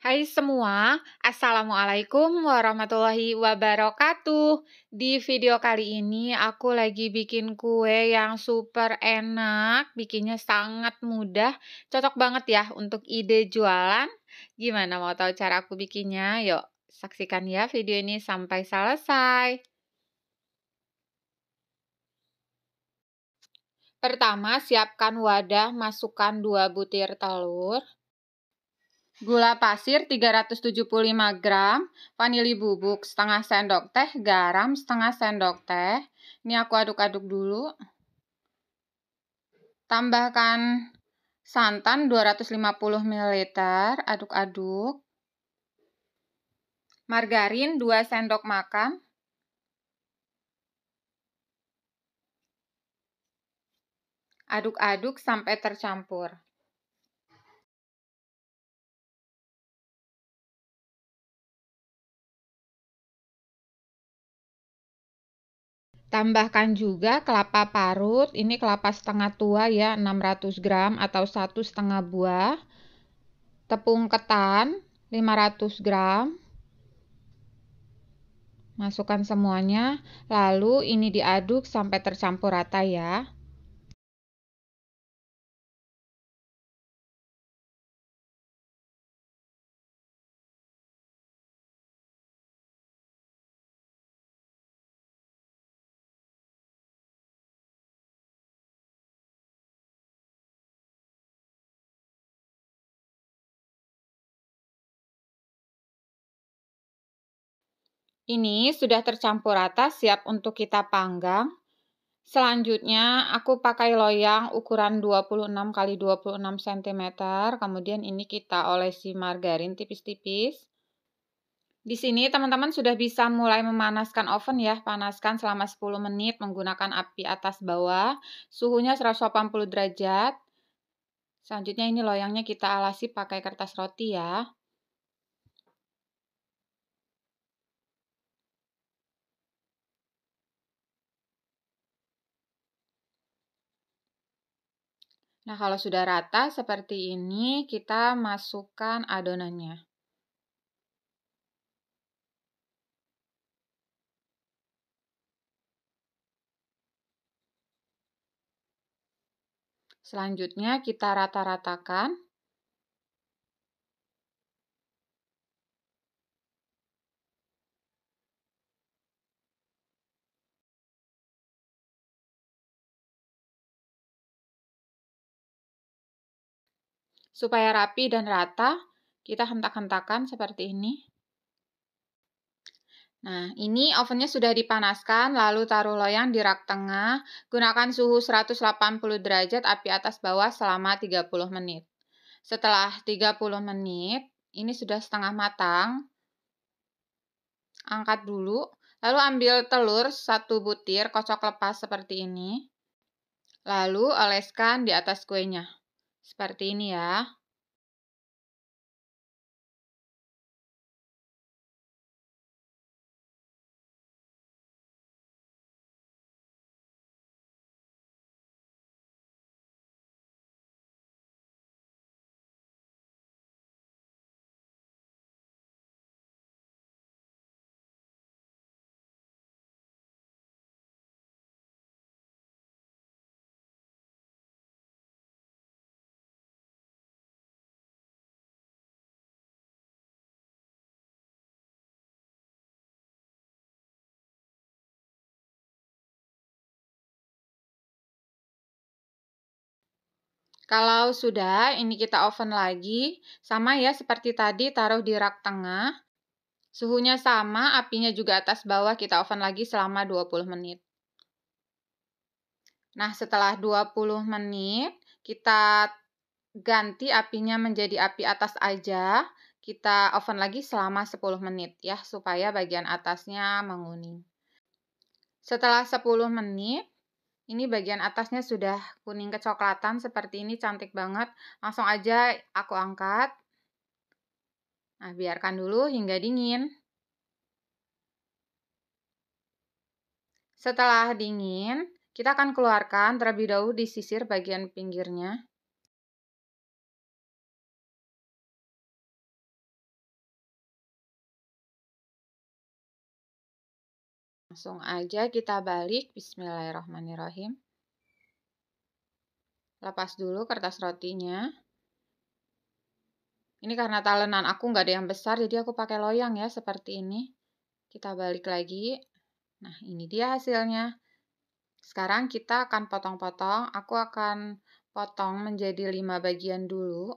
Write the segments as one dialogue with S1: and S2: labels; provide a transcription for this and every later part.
S1: Hai semua, Assalamualaikum warahmatullahi wabarakatuh. Di video kali ini aku lagi bikin kue yang super enak, bikinnya sangat mudah, cocok banget ya untuk ide jualan. Gimana mau tahu cara aku bikinnya? Yuk, saksikan ya video ini sampai selesai. Pertama, siapkan wadah, masukkan 2 butir telur gula pasir 375 gram, vanili bubuk setengah sendok teh, garam setengah sendok teh. Ini aku aduk-aduk dulu. Tambahkan santan 250 ml, aduk-aduk. Margarin 2 sendok makan. Aduk-aduk sampai tercampur. Tambahkan juga kelapa parut, ini kelapa setengah tua ya 600 gram atau satu setengah buah. Tepung ketan 500 gram. Masukkan semuanya, lalu ini diaduk sampai tercampur rata ya. Ini sudah tercampur rata siap untuk kita panggang. Selanjutnya aku pakai loyang ukuran 26 x 26 cm. Kemudian ini kita olesi margarin tipis-tipis. Di sini teman-teman sudah bisa mulai memanaskan oven ya. Panaskan selama 10 menit menggunakan api atas bawah. Suhunya 180 derajat. Selanjutnya ini loyangnya kita alasi pakai kertas roti ya. Nah, kalau sudah rata seperti ini, kita masukkan adonannya. Selanjutnya kita rata-ratakan. Supaya rapi dan rata, kita hentak-hentakan seperti ini. Nah, ini ovennya sudah dipanaskan, lalu taruh loyang di rak tengah. Gunakan suhu 180 derajat api atas bawah selama 30 menit. Setelah 30 menit, ini sudah setengah matang. Angkat dulu, lalu ambil telur satu butir, kocok lepas seperti ini. Lalu oleskan di atas kuenya. Seperti ini ya. Kalau sudah, ini kita oven lagi. Sama ya seperti tadi, taruh di rak tengah. Suhunya sama, apinya juga atas bawah, kita oven lagi selama 20 menit. Nah, setelah 20 menit, kita ganti apinya menjadi api atas aja. Kita oven lagi selama 10 menit ya, supaya bagian atasnya menguning. Setelah 10 menit, ini bagian atasnya sudah kuning kecoklatan seperti ini cantik banget. Langsung aja aku angkat. Nah, biarkan dulu hingga dingin. Setelah dingin, kita akan keluarkan terlebih dahulu di sisir bagian pinggirnya. Langsung aja kita balik. Bismillahirrahmanirrahim. Lepas dulu kertas rotinya. Ini karena talenan aku nggak ada yang besar, jadi aku pakai loyang ya seperti ini. Kita balik lagi. Nah, ini dia hasilnya. Sekarang kita akan potong-potong. Aku akan potong menjadi 5 bagian dulu.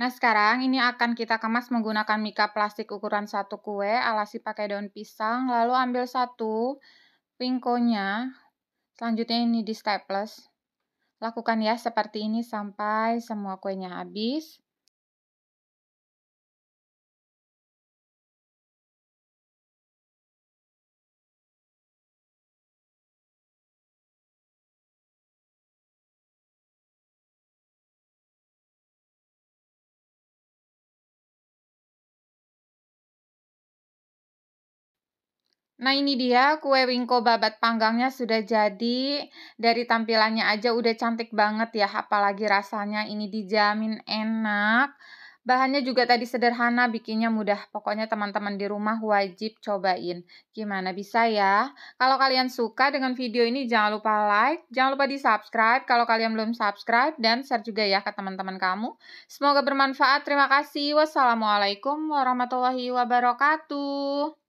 S1: Nah, sekarang ini akan kita kemas menggunakan mika plastik ukuran satu kue, alasi pakai daun pisang, lalu ambil satu pingkonya. Selanjutnya ini di staples. Lakukan ya seperti ini sampai semua kuenya habis. Nah ini dia kue wingko babat panggangnya sudah jadi. Dari tampilannya aja udah cantik banget ya. Apalagi rasanya ini dijamin enak. Bahannya juga tadi sederhana, bikinnya mudah. Pokoknya teman-teman di rumah wajib cobain. Gimana bisa ya? Kalau kalian suka dengan video ini jangan lupa like, jangan lupa di subscribe kalau kalian belum subscribe dan share juga ya ke teman-teman kamu. Semoga bermanfaat. Terima kasih. Wassalamualaikum warahmatullahi wabarakatuh.